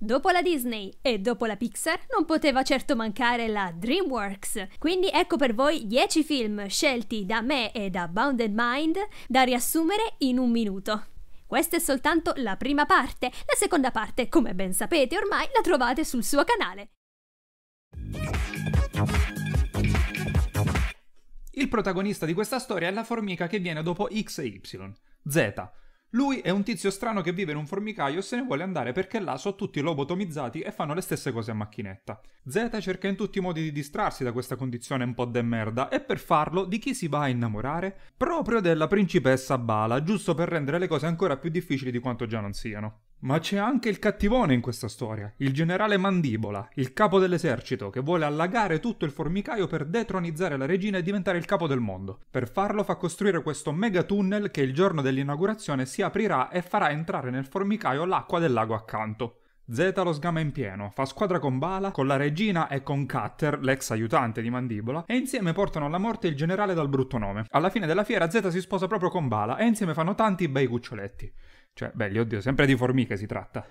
Dopo la Disney e dopo la Pixar non poteva certo mancare la DreamWorks, quindi ecco per voi 10 film scelti da me e da Bounded Mind da riassumere in un minuto. Questa è soltanto la prima parte, la seconda parte, come ben sapete ormai, la trovate sul suo canale. Il protagonista di questa storia è la formica che viene dopo X e Y, Z, lui è un tizio strano che vive in un formicaio e se ne vuole andare perché là sono tutti lobotomizzati e fanno le stesse cose a macchinetta. Z cerca in tutti i modi di distrarsi da questa condizione un po' de merda e per farlo di chi si va a innamorare? Proprio della principessa Bala, giusto per rendere le cose ancora più difficili di quanto già non siano. Ma c'è anche il cattivone in questa storia, il generale Mandibola, il capo dell'esercito, che vuole allagare tutto il formicaio per detronizzare la regina e diventare il capo del mondo. Per farlo fa costruire questo mega tunnel che il giorno dell'inaugurazione si aprirà e farà entrare nel formicaio l'acqua del lago accanto. Zeta lo sgama in pieno, fa squadra con Bala, con la regina e con Cutter, l'ex aiutante di Mandibola, e insieme portano alla morte il generale dal brutto nome. Alla fine della fiera Zeta si sposa proprio con Bala e insieme fanno tanti bei cuccioletti. Cioè, belli, oddio, sempre di formiche si tratta.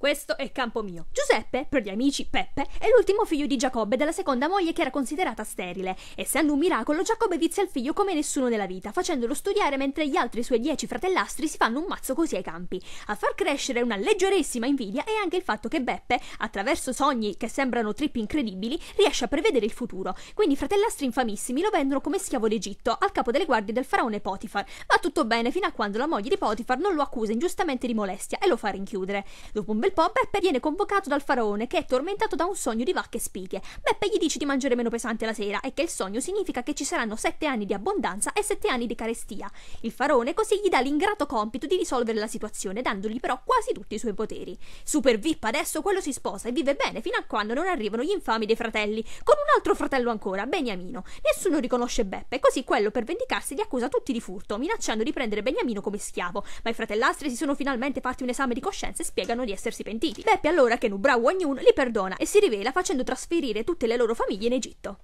Questo è campo mio. Giuseppe, per gli amici Peppe, è l'ultimo figlio di Giacobbe della seconda moglie che era considerata sterile. Essendo un miracolo, Giacobbe vizia il figlio come nessuno nella vita, facendolo studiare mentre gli altri suoi dieci fratellastri si fanno un mazzo così ai campi. A far crescere una leggerissima invidia è anche il fatto che Beppe, attraverso sogni che sembrano trippi incredibili, riesce a prevedere il futuro. Quindi i fratellastri infamissimi lo vendono come schiavo d'Egitto, al capo delle guardie del faraone Potifar. Va tutto bene fino a quando la moglie di Potifar non lo accusa ingiustamente di molestia e lo fa rinchiudere. Dopo un bel po', Beppe viene convocato dal faraone che è tormentato da un sogno di vacche e spighe. Beppe gli dice di mangiare meno pesante la sera e che il sogno significa che ci saranno sette anni di abbondanza e sette anni di carestia. Il faraone così gli dà l'ingrato compito di risolvere la situazione, dandogli però quasi tutti i suoi poteri. Super VIP adesso quello si sposa e vive bene fino a quando non arrivano gli infami dei fratelli, con un altro fratello ancora, Beniamino. Nessuno riconosce Beppe, così quello per vendicarsi li accusa tutti di furto, minacciando di prendere Beniamino come schiavo, ma i fratellastri si sono finalmente fatti un esame di coscienza e spiegano di essersi essersi pentiti. Beppe allora che Nubra Wagnun li perdona e si rivela facendo trasferire tutte le loro famiglie in Egitto.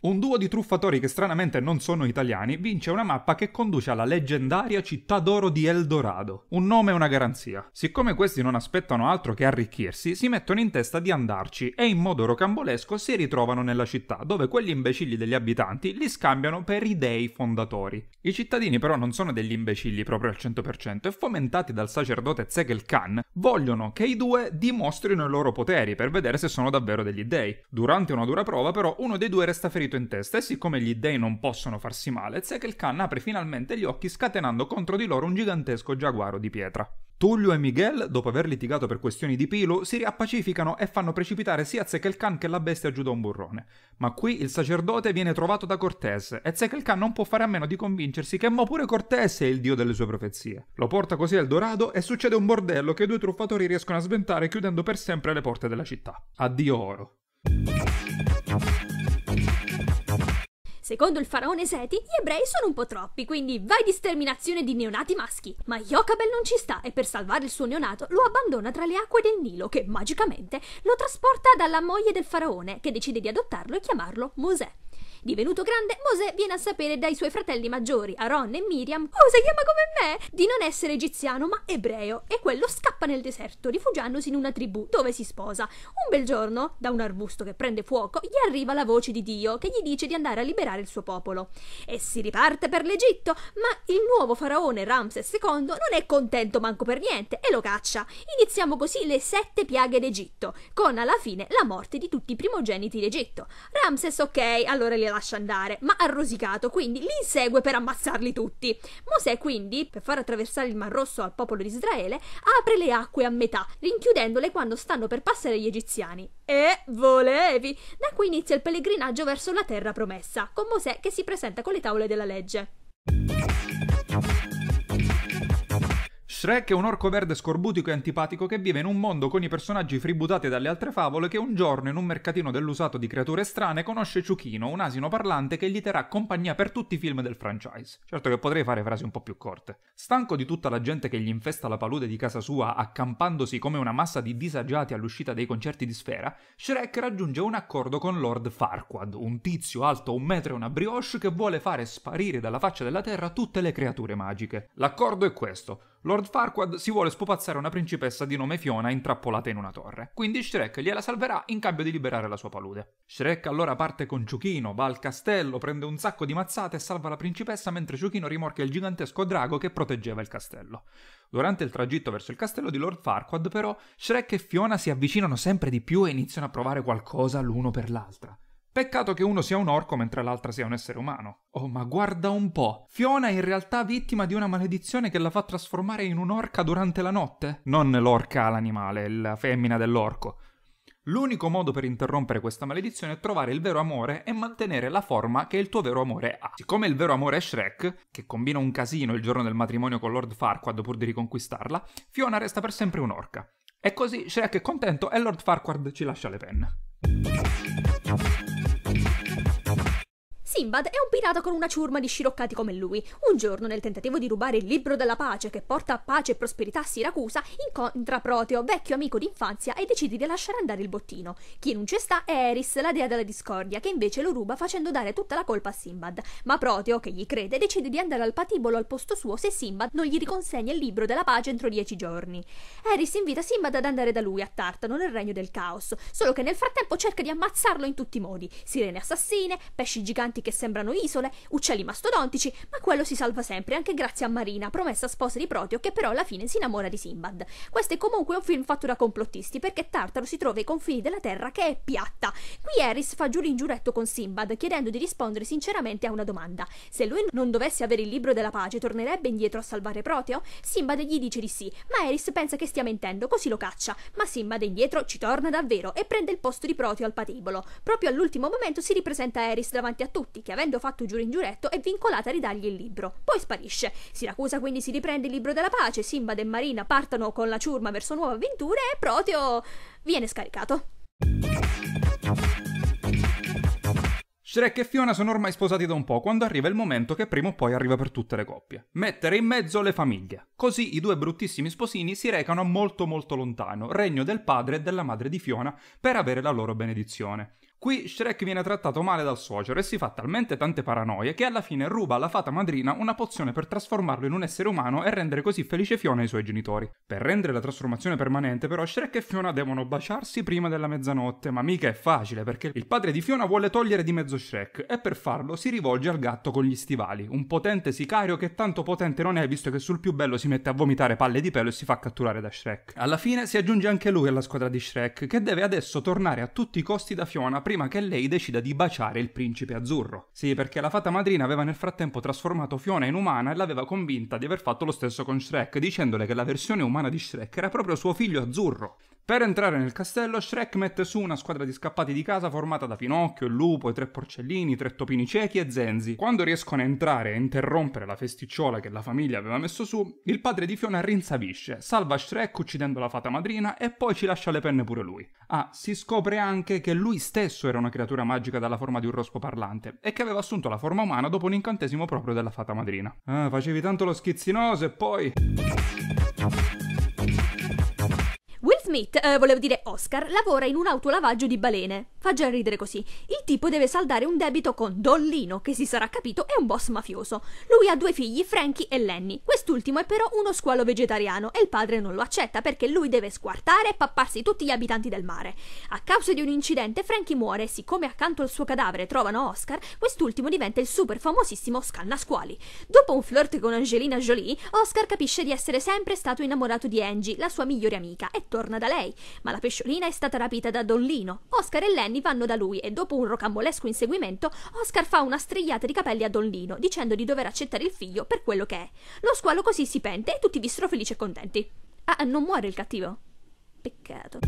Un duo di truffatori che stranamente non sono italiani vince una mappa che conduce alla leggendaria città d'oro di Eldorado. Un nome e una garanzia. Siccome questi non aspettano altro che arricchirsi, si mettono in testa di andarci e in modo rocambolesco si ritrovano nella città, dove quegli imbecilli degli abitanti li scambiano per i dei fondatori. I cittadini però non sono degli imbecilli proprio al 100% e fomentati dal sacerdote Zegel Khan, vogliono che i due dimostrino i loro poteri per vedere se sono davvero degli dei. Durante una dura prova però uno dei due resta ferito ferito in testa e siccome gli dei non possono farsi male, Zekel Khan apre finalmente gli occhi scatenando contro di loro un gigantesco giaguaro di pietra. Tullio e Miguel, dopo aver litigato per questioni di pilo, si riappacificano e fanno precipitare sia Zekelkan che la bestia giù da un burrone. Ma qui il sacerdote viene trovato da Cortés e Zekelkan non può fare a meno di convincersi che mo pure Cortés è il dio delle sue profezie. Lo porta così al Dorado e succede un bordello che i due truffatori riescono a sventare chiudendo per sempre le porte della città. Addio oro. Secondo il faraone Seti, gli ebrei sono un po' troppi, quindi vai di sterminazione di neonati maschi. Ma Yokabel non ci sta e per salvare il suo neonato lo abbandona tra le acque del Nilo, che magicamente lo trasporta dalla moglie del faraone, che decide di adottarlo e chiamarlo Mosè. Divenuto grande, Mosè viene a sapere dai suoi fratelli maggiori, Aaron e Miriam, oh, si chiama come me, di non essere egiziano ma ebreo, e quello scappa nel deserto, rifugiandosi in una tribù dove si sposa. Un bel giorno, da un arbusto che prende fuoco, gli arriva la voce di Dio che gli dice di andare a liberare il suo popolo. E si riparte per l'Egitto, ma il nuovo faraone Ramses II non è contento manco per niente e lo caccia. Iniziamo così le sette piaghe d'Egitto, con alla fine la morte di tutti i primogeniti d'Egitto. Ramses ok, allora li le lascia andare, ma arrosicato, quindi li insegue per ammazzarli tutti. Mosè quindi, per far attraversare il Mar Rosso al popolo di Israele, apre le acque a metà, rinchiudendole quando stanno per passare gli egiziani. E volevi! Da qui inizia il pellegrinaggio verso la terra promessa, con Mosè che si presenta con le tavole della legge. Shrek è un orco verde scorbutico e antipatico che vive in un mondo con i personaggi fributati dalle altre favole che un giorno in un mercatino dell'usato di creature strane conosce Ciuchino, un asino parlante che gli terrà compagnia per tutti i film del franchise. Certo che potrei fare frasi un po' più corte. Stanco di tutta la gente che gli infesta la palude di casa sua accampandosi come una massa di disagiati all'uscita dei concerti di sfera, Shrek raggiunge un accordo con Lord Farquad, un tizio alto un metro e una brioche che vuole fare sparire dalla faccia della terra tutte le creature magiche. L'accordo è questo. Lord Farquaad si vuole spopazzare una principessa di nome Fiona intrappolata in una torre, quindi Shrek gliela salverà in cambio di liberare la sua palude. Shrek allora parte con Ciuchino, va al castello, prende un sacco di mazzate e salva la principessa mentre Ciuchino rimorchia il gigantesco drago che proteggeva il castello. Durante il tragitto verso il castello di Lord Farquaad però, Shrek e Fiona si avvicinano sempre di più e iniziano a provare qualcosa l'uno per l'altra. Peccato che uno sia un orco mentre l'altra sia un essere umano. Oh, ma guarda un po'. Fiona è in realtà vittima di una maledizione che la fa trasformare in un'orca durante la notte? Non l'orca l'animale, la femmina dell'orco. L'unico modo per interrompere questa maledizione è trovare il vero amore e mantenere la forma che il tuo vero amore ha. Siccome il vero amore è Shrek, che combina un casino il giorno del matrimonio con Lord Farquaad pur di riconquistarla, Fiona resta per sempre un'orca. E così Shrek è contento e Lord Farquaad ci lascia le penne. Simbad è un pirata con una ciurma di sciroccati come lui. Un giorno, nel tentativo di rubare il libro della pace che porta pace e prosperità a Siracusa, incontra Proteo, vecchio amico d'infanzia, e decide di lasciare andare il bottino. Chi non ci sta è Eris, la dea della discordia, che invece lo ruba facendo dare tutta la colpa a Simbad. Ma Proteo, che gli crede, decide di andare al patibolo al posto suo se Simbad non gli riconsegna il libro della pace entro dieci giorni. Eris invita Simbad ad andare da lui a Tartano, nel regno del caos, solo che nel frattempo cerca di ammazzarlo in tutti i modi. Sirene assassine, pesci giganti che che sembrano isole, uccelli mastodontici, ma quello si salva sempre anche grazie a Marina, promessa sposa di Proteo, che però alla fine si innamora di Simbad. Questo è comunque un film fatto da complottisti perché Tartaro si trova ai confini della Terra che è piatta. Qui Eris fa giù l'ingiuretto con Simbad chiedendo di rispondere sinceramente a una domanda. Se lui non dovesse avere il libro della pace, tornerebbe indietro a salvare Proteo? Simbad gli dice di sì, ma Eris pensa che stia mentendo, così lo caccia. Ma Simbad indietro ci torna davvero e prende il posto di Proteo al patibolo. Proprio all'ultimo momento si ripresenta Eris davanti a tutti Infatti, che avendo fatto giuro in giuretto, è vincolata a ridargli il libro. Poi sparisce. Siracusa quindi si riprende il libro della pace, Simbad e Marina partono con la ciurma verso nuove avventure e Proteo viene scaricato. Shrek e Fiona sono ormai sposati da un po', quando arriva il momento che prima o poi arriva per tutte le coppie. Mettere in mezzo le famiglie. Così i due bruttissimi sposini si recano molto molto lontano, regno del padre e della madre di Fiona, per avere la loro benedizione. Qui Shrek viene trattato male dal suocero e si fa talmente tante paranoie che alla fine ruba alla fata madrina una pozione per trasformarlo in un essere umano e rendere così felice Fiona e i suoi genitori. Per rendere la trasformazione permanente però Shrek e Fiona devono baciarsi prima della mezzanotte, ma mica è facile perché il padre di Fiona vuole togliere di mezzo Shrek e per farlo si rivolge al gatto con gli stivali, un potente sicario che tanto potente non è visto che sul più bello si mette a vomitare palle di pelo e si fa catturare da Shrek. Alla fine si aggiunge anche lui alla squadra di Shrek che deve adesso tornare a tutti i costi da Fiona prima che lei decida di baciare il principe azzurro. Sì, perché la fata madrina aveva nel frattempo trasformato Fiona in umana e l'aveva convinta di aver fatto lo stesso con Shrek, dicendole che la versione umana di Shrek era proprio suo figlio azzurro. Per entrare nel castello, Shrek mette su una squadra di scappati di casa formata da Pinocchio, il lupo, i tre porcellini, i tre topini ciechi e Zenzi. Quando riescono a entrare e interrompere la festicciola che la famiglia aveva messo su, il padre di Fiona rinsavisce, salva Shrek uccidendo la fata madrina e poi ci lascia le penne pure lui. Ah, si scopre anche che lui stesso stesso era una creatura magica dalla forma di un rospo parlante e che aveva assunto la forma umana dopo un incantesimo proprio della fata madrina. Ah, facevi tanto lo schizzinoso e poi... Will Smith, eh, volevo dire Oscar, lavora in un autolavaggio di balene. Fa già ridere così. Il tipo deve saldare un debito con Dollino, che si sarà capito è un boss mafioso. Lui ha due figli, Frankie e Lenny. Quest'ultimo è però uno squalo vegetariano e il padre non lo accetta perché lui deve squartare e papparsi tutti gli abitanti del mare. A causa di un incidente, Frankie muore e siccome accanto al suo cadavere trovano Oscar, quest'ultimo diventa il super famosissimo Scannasquali. Dopo un flirt con Angelina Jolie, Oscar capisce di essere sempre stato innamorato di Angie, la sua migliore amica, e torna da lei. Ma la pesciolina è stata rapita da Dollino. Oscar e Lenny capelli vanno da lui e dopo un rocambolesco inseguimento, Oscar fa una strigliata di capelli a Don Lino, dicendo di dover accettare il figlio per quello che è. Lo squalo così si pente e tutti vissero felici e contenti. Ah, non muore il cattivo. Peccato.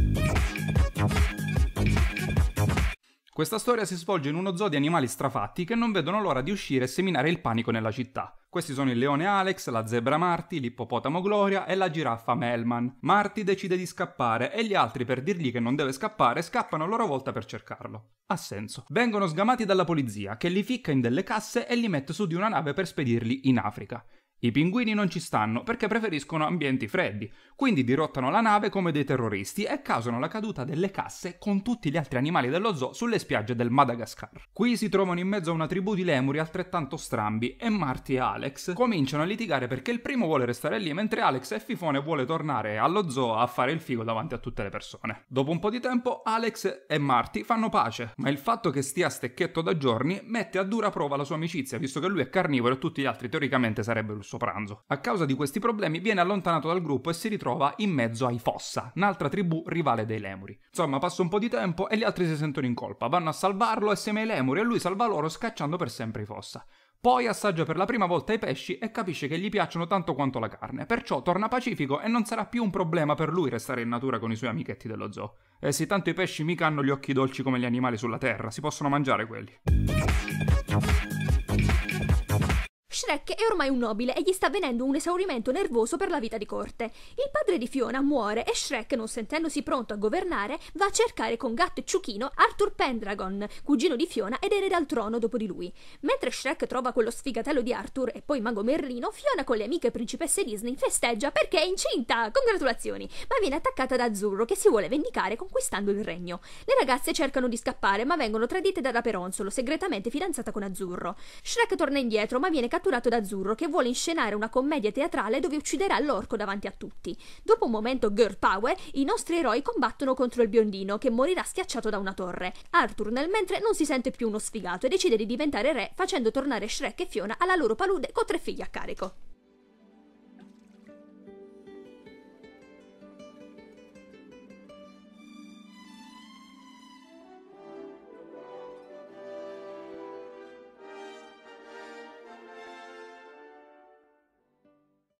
Questa storia si svolge in uno zoo di animali strafatti che non vedono l'ora di uscire e seminare il panico nella città. Questi sono il leone Alex, la zebra Marty, l'ippopotamo Gloria e la giraffa Melman. Marty decide di scappare e gli altri, per dirgli che non deve scappare, scappano a loro volta per cercarlo. Ha senso. Vengono sgamati dalla polizia, che li ficca in delle casse e li mette su di una nave per spedirli in Africa. I pinguini non ci stanno perché preferiscono ambienti freddi, quindi dirottano la nave come dei terroristi e causano la caduta delle casse con tutti gli altri animali dello zoo sulle spiagge del Madagascar. Qui si trovano in mezzo a una tribù di lemuri altrettanto strambi e Marty e Alex cominciano a litigare perché il primo vuole restare lì mentre Alex è fifone vuole tornare allo zoo a fare il figo davanti a tutte le persone. Dopo un po' di tempo Alex e Marty fanno pace, ma il fatto che stia a stecchetto da giorni mette a dura prova la sua amicizia visto che lui è carnivoro e tutti gli altri teoricamente sarebbero suo pranzo. A causa di questi problemi viene allontanato dal gruppo e si ritrova in mezzo ai Fossa, un'altra tribù rivale dei Lemuri. Insomma, passa un po' di tempo e gli altri si sentono in colpa, vanno a salvarlo assieme ai Lemuri e lui salva loro scacciando per sempre i Fossa. Poi assaggia per la prima volta i pesci e capisce che gli piacciono tanto quanto la carne, perciò torna pacifico e non sarà più un problema per lui restare in natura con i suoi amichetti dello zoo. E sì, tanto i pesci mica hanno gli occhi dolci come gli animali sulla terra, si possono mangiare quelli. Shrek è ormai un nobile e gli sta avvenendo un esaurimento nervoso per la vita di corte. Il padre di Fiona muore e Shrek, non sentendosi pronto a governare, va a cercare con gatto e ciuchino Arthur Pendragon, cugino di Fiona ed erede al trono dopo di lui. Mentre Shrek trova quello sfigatello di Arthur e poi Mago Merlino, Fiona con le amiche principesse Disney festeggia perché è incinta! Congratulazioni! Ma viene attaccata da Azzurro che si vuole vendicare conquistando il regno. Le ragazze cercano di scappare ma vengono tradite da Raperonzolo, segretamente fidanzata con Azzurro. Shrek torna indietro ma viene catturato colorato d'azzurro che vuole inscenare una commedia teatrale dove ucciderà l'orco davanti a tutti. Dopo un momento girl power, i nostri eroi combattono contro il biondino che morirà schiacciato da una torre. Arthur nel mentre non si sente più uno sfigato e decide di diventare re facendo tornare Shrek e Fiona alla loro palude con tre figli a carico.